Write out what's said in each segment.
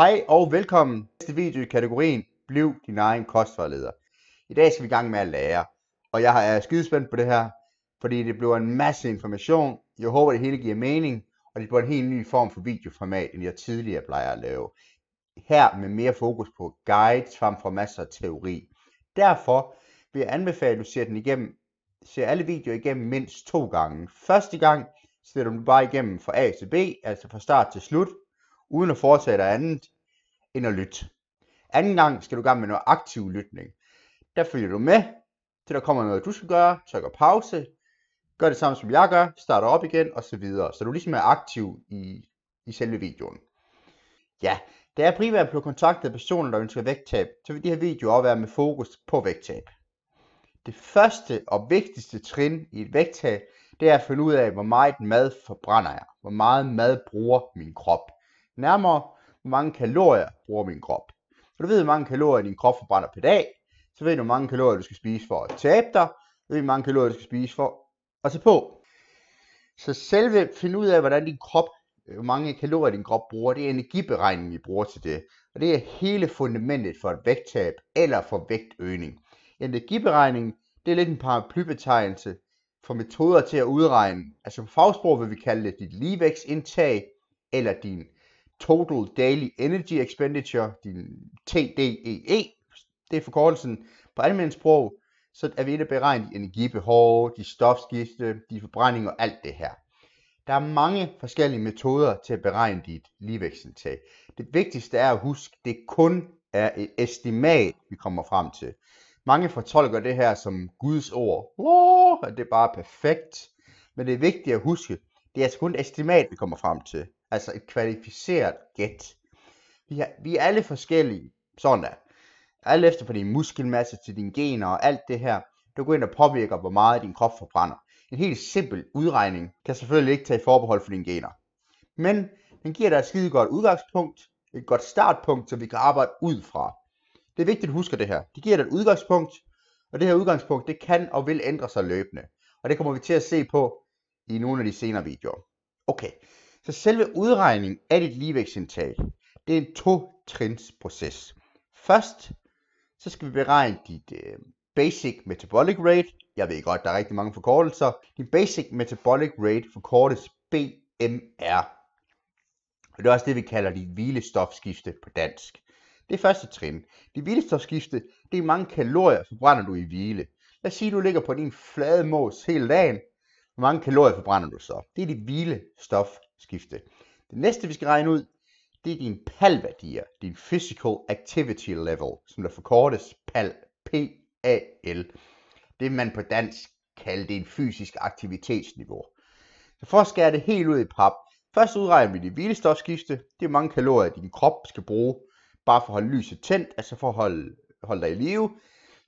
Hej og velkommen til næste video i kategorien Bliv din egen kostvejleder. I dag skal vi i gang med at lære, og jeg er skidespændt på det her, fordi det bliver en masse information. Jeg håber, det hele giver mening, og det bliver en helt ny form for videoformat, end jeg tidligere plejer at lave. Her med mere fokus på guides frem for masser af teori. Derfor vil jeg anbefale, at du ser, den igennem, ser alle videoer igennem mindst to gange. Første gang ser du den bare igennem fra A til B, altså fra start til slut, uden at foretage dig andet end at lytte. Anden gang skal du gerne med noget aktiv lytning. Der følger du med, til der kommer noget, du skal gøre, trykker pause, gør det samme som jeg gør, starter op igen og så videre. Så du ligesom er aktiv i, i selve videoen. Ja, da jeg primært blev kontaktet af personer, der ønsker vægttab, så vil de her videoer være med fokus på vægttab. Det første og vigtigste trin i et vægttab, det er at finde ud af, hvor meget mad forbrænder jeg. Hvor meget mad bruger min krop nærmere, hvor mange kalorier bruger min krop. Så du ved, hvor mange kalorier din krop forbrænder per dag, så ved du, hvor mange kalorier du skal spise for at tabe dig, så ved du, hvor mange kalorier du skal spise for at tage på. Så selve finde ud af, hvordan din krop, øh, hvor mange kalorier din krop bruger, det er energiberegningen, vi bruger til det. Og det er hele fundamentet for et vægttab eller for vægtøgning. Energiberegning, det er lidt en paraplybetegnelse for metoder til at udregne. Altså på fagsprog vil vi kalde det dit ligevægtsindtag eller din Total Daily Energy Expenditure, TDEE, e, det er forkortelsen på sprog, så er vi inde at beregne de energibehov, de stofskifte, de forbrændinger og alt det her. Der er mange forskellige metoder til at beregne dit ligevægtsindtag. Det vigtigste er at huske, at det kun er et estimat, vi kommer frem til. Mange fortolker det her som Guds ord. Wow, det er bare perfekt. Men det er vigtigt at huske, det er altså kun et estimat, vi kommer frem til. Altså et kvalificeret gæt. Vi vi er alle forskellige. Sådan der. Alt efter på din muskelmasse til dine gener og alt det her. Du går ind og påvirker, hvor meget din krop forbrænder. En helt simpel udregning kan selvfølgelig ikke tage forbehold for dine gener. Men den giver dig et skide godt udgangspunkt, et godt startpunkt, som vi kan arbejde ud fra. Det er vigtigt at huske det her. Det giver dig et udgangspunkt, og det her udgangspunkt, det kan og vil ændre sig løbende. Og det kommer vi til at se på i nogle af de senere videoer. Okay, så selve udregningen af dit ligevægtsindtag, det er en to-trins proces. Først så skal vi beregne dit øh, Basic Metabolic Rate. Jeg ved godt, der er rigtig mange forkortelser. Din Basic Metabolic Rate forkortes BMR. Og det er også det, vi kalder dit hvilestofskifte på dansk. Det er første trin. Dit hvilestofskifte, det er mange kalorier, forbrænder du i hvile. Lad os sige, at du ligger på din flade mås hele dagen, hvor mange kalorier forbrænder du så? Det er dit hvile stofskifte. Det næste, vi skal regne ud, det er din PAL-værdier, din Physical Activity Level, som der forkortes PAL, P-A-L. Det man på dansk kalder det en fysisk aktivitetsniveau. Så for at skære det helt ud i pap, først udregner vi dit hvilestofskifte, det er mange kalorier, din krop skal bruge, bare for at holde lyset tændt, altså for at holde, holde dig i live.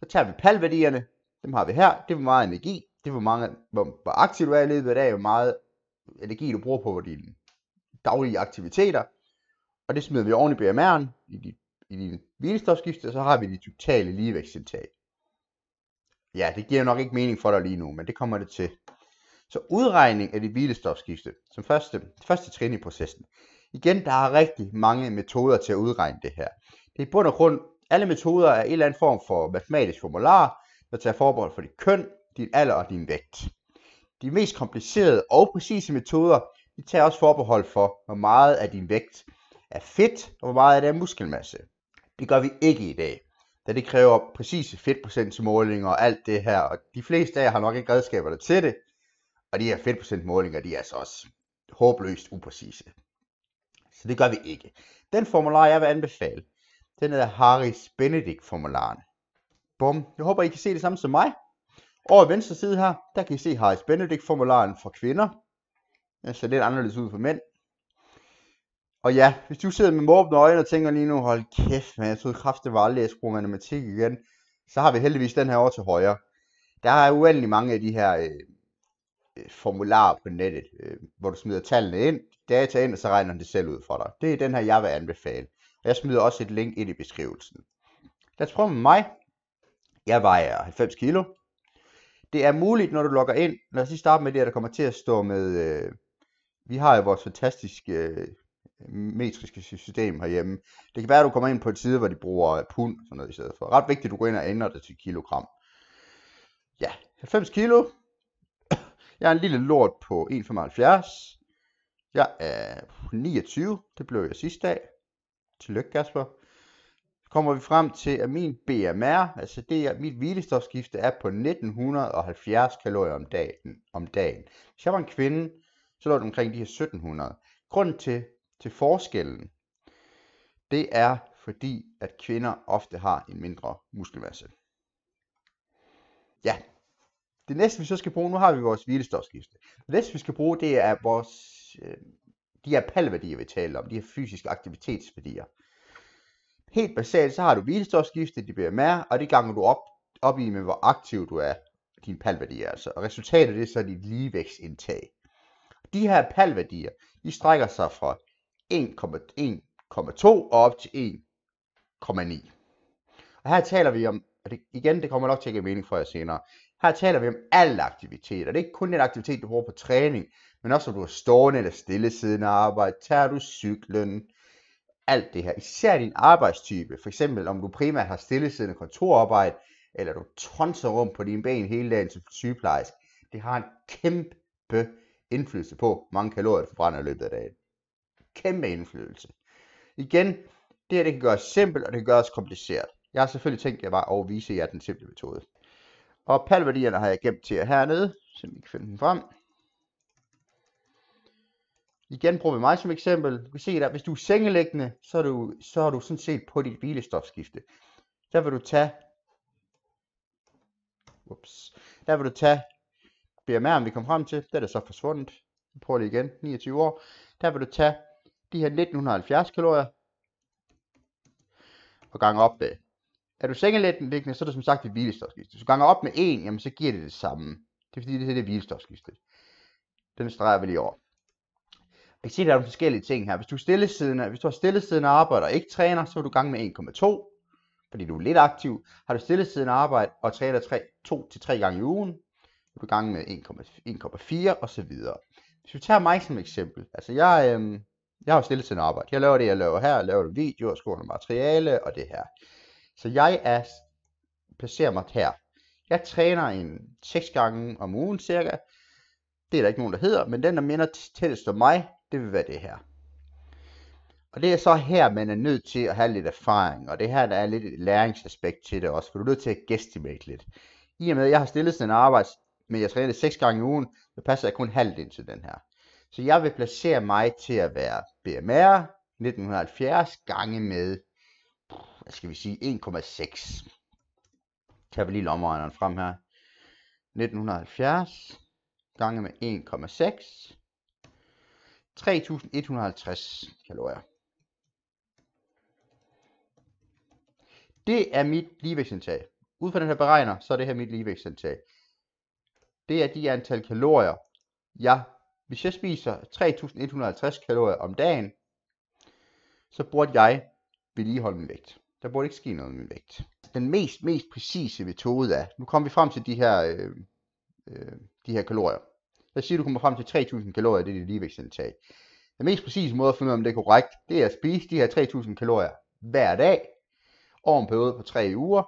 Så tager vi PAL-værdierne, dem har vi her, det er meget energi, det er, hvor, mange, hvor, hvor aktiv du er i løbet af dagen, hvor meget energi du bruger på dine daglige aktiviteter. Og det smider vi oven i BMR'en, i, dit, i dine hvilestofskifte, og så har vi dit totale ligevægtsindtag. Ja, det giver nok ikke mening for dig lige nu, men det kommer det til. Så udregning af dit hvilestofskifte, som første, første trin i processen. Igen, der er rigtig mange metoder til at udregne det her. Det er i bund og grund, alle metoder er en eller anden form for matematisk formular, der tager forbehold for dit køn, din alder og din vægt. De mest komplicerede og præcise metoder, de tager også forbehold for, hvor meget af din vægt er fedt, og hvor meget af det er muskelmasse. Det gør vi ikke i dag, da det kræver præcise fedtprocentsmålinger og alt det her, og de fleste af jer har nok ikke redskaberne til det, og de her fedtprocentmålinger, de er altså også håbløst upræcise. Så det gør vi ikke. Den formular, jeg vil anbefale, den hedder Harris-Benedict-formularen. Bum. Jeg håber, I kan se det samme som mig. Over i venstre side her, der kan I se Harris Benedict-formularen for kvinder. Den ser lidt anderledes ud for mænd. Og ja, hvis du sidder med måbne øjne og tænker lige nu, hold kæft, men jeg troede kraft, det var aldrig, jeg skulle matematik igen, så har vi heldigvis den her over til højre. Der er uendelig mange af de her øh, øh formularer på nettet, øh, hvor du smider tallene ind, data ind, og så regner den det selv ud for dig. Det er den her, jeg vil anbefale. Og jeg smider også et link ind i beskrivelsen. Lad os prøve med mig. Jeg vejer 90 kilo, det er muligt, når du logger ind. Lad os lige starte med det, at der kommer til at stå med... Øh, vi har jo vores fantastiske øh, metriske system herhjemme. Det kan være, at du kommer ind på et side, hvor de bruger pund sådan noget i stedet for. Ret vigtigt, at du går ind og ændrer det til kilogram. Ja, 90 kilo. Jeg er en lille lort på 1,75. Jeg er 29. Det blev jeg sidste dag. Tillykke, Kasper kommer vi frem til, at min BMR, altså det er, mit hvilestofskifte, er på 1970 kalorier om dagen. Om dagen. Hvis jeg var en kvinde, så lå det omkring de her 1700. Grunden til, til forskellen, det er fordi, at kvinder ofte har en mindre muskelmasse. Ja, det næste vi så skal bruge, nu har vi vores hvilestofskifte. Det næste vi skal bruge, det er vores, øh, de her palværdier, vi taler om, de her fysiske aktivitetsværdier. Helt basalt, så har du hvilestofskifte, det BMR, og det ganger du op, op i med, hvor aktiv du er, din palværdi altså. Og resultatet det er så dit ligevægtsindtag. De her palværdier, de strækker sig fra 1,2 og op til 1,9. Og her taler vi om, og det, igen, det kommer nok til at give mening for jer senere, her taler vi om al aktivitet, det er ikke kun den aktivitet, du bruger på træning, men også om du er stående eller stille siden af arbejde, tager du cyklen, alt det her. Især din arbejdstype, for eksempel om du primært har stillesiddende kontorarbejde, eller du tonser rum på dine ben hele dagen som sygeplejerske. Det har en kæmpe indflydelse på, hvor mange kalorier du forbrænder i løbet af dagen. Kæmpe indflydelse. Igen, det her det kan gøres simpelt, og det kan gøres kompliceret. Jeg har selvfølgelig tænkt, at jeg bare overviser jer den simple metode. Og palværdierne har jeg gemt til jer hernede, så I kan finde dem frem igen bruger vi mig som eksempel. Du kan se der, hvis du er sengelæggende, så er du, så er du sådan set på dit hvilestofskifte. Der vil du tage, ups, der vil du tage BMR'en, vi kom frem til, Det er så forsvundet. Vi prøver lige igen, 29 år. Der vil du tage de her 1970 kalorier og gange op med. Er du sengelæggende, så er det som sagt dit hvilestofskifte. Hvis du ganger op med 1, jamen så giver det det samme. Det er fordi, det er det hvilestofskifte. Den streger vi lige over. Jeg kan sige, at der er nogle forskellige ting her. Hvis du, stillesiddende, hvis du har stillesiddende arbejde og ikke træner, så er du gang med 1,2, fordi du er lidt aktiv. Har du stillesiddende arbejde og træner 2-3 gange i ugen, så er du gang med 1,4 osv. Hvis vi tager mig som eksempel, altså jeg, øh, jeg har stillesiddende arbejde. Jeg laver det, jeg laver her, jeg laver videoer, video, og skriver noget materiale og det her. Så jeg er, placerer mig her. Jeg træner en 6 gange om ugen cirka. Det er der ikke nogen, der hedder, men den, der minder tættest om mig, det vil være det her. Og det er så her, man er nødt til at have lidt erfaring, og det her, der er lidt et læringsaspekt til det også, for du er nødt til at gestimate lidt. I og med, at jeg har stillet sådan en arbejde, men jeg træner det 6 gange i ugen, så passer jeg kun halvt ind til den her. Så jeg vil placere mig til at være BMR 1970 gange med, hvad skal vi sige, 1,6. Tag vi lige lommeregneren frem her. 1970 gange med 1,6 3150 kalorier. Det er mit ligevægtsindtag. Ud fra den her beregner, så er det her mit ligevægtsindtag. Det er de antal kalorier, jeg, hvis jeg spiser 3150 kalorier om dagen, så burde jeg vedligeholde min vægt. Der burde ikke ske noget med min vægt. Den mest, mest præcise metode er, nu kommer vi frem til de her, øh, øh, de her kalorier. Lad os sige, at du kommer frem til 3.000 kalorier, det er dit ligevægtsindtag. Den mest præcise måde at finde ud af, om det er korrekt, det er at spise de her 3.000 kalorier hver dag, over en periode på 3 uger.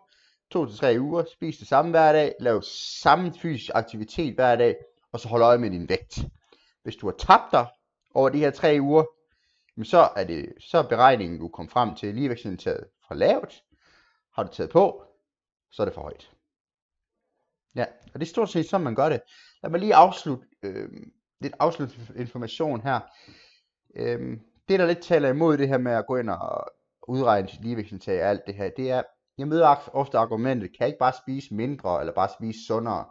2-3 uger, spis det samme hver dag, lav samme fysisk aktivitet hver dag, og så hold øje med din vægt. Hvis du har tabt dig over de her 3 uger, så er, det, så er beregningen, du kom frem til, ligevægtsindtaget for lavt. Har du taget på, så er det for højt. Ja, og det er stort set sådan, man gør det. Lad mig lige afslutte øh, lidt afsluttende information her. Øh, det, der lidt taler imod det her med at gå ind og udregne sit ligevægtsindtag og alt det her, det er, jeg møder ofte argumentet, kan jeg ikke bare spise mindre eller bare spise sundere?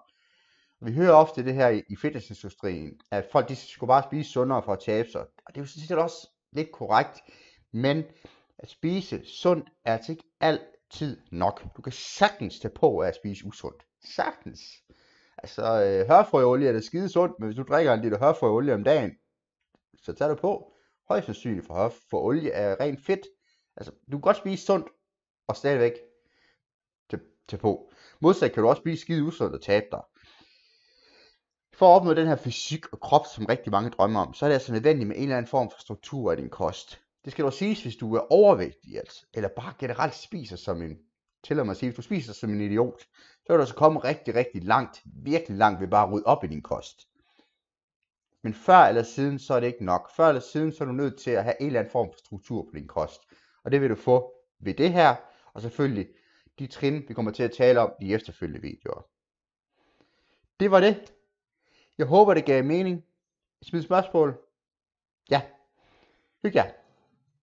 Vi hører ofte det her i fitnessindustrien, at folk de skulle bare spise sundere for at tabe sig. Og det er jo sådan set også lidt korrekt, men at spise sundt er altså ikke altid nok. Du kan sagtens tage på af at spise usundt. Sagtens. Altså, øh, hørfrøolie er det skide sundt, men hvis du drikker en liter hørfrøolie om dagen, så tager du på. Højst sandsynligt for, hørfrøolie er rent fedt. Altså, du kan godt spise sundt og stadigvæk tage på. Modsat kan du også spise skide usundt og tabe dig. For at opnå den her fysik og krop, som rigtig mange drømmer om, så er det altså nødvendigt med en eller anden form for struktur i din kost. Det skal også siges, hvis du er overvægtig, altså, eller bare generelt spiser som en til at sige, hvis du spiser som en idiot, så vil du så altså komme rigtig, rigtig langt, virkelig langt ved bare at rydde op i din kost. Men før eller siden, så er det ikke nok. Før eller siden, så er du nødt til at have en eller anden form for struktur på din kost. Og det vil du få ved det her, og selvfølgelig de trin, vi kommer til at tale om i efterfølgende videoer. Det var det. Jeg håber, det gav mening. Smid spørgsmål. Ja. Hygge jer.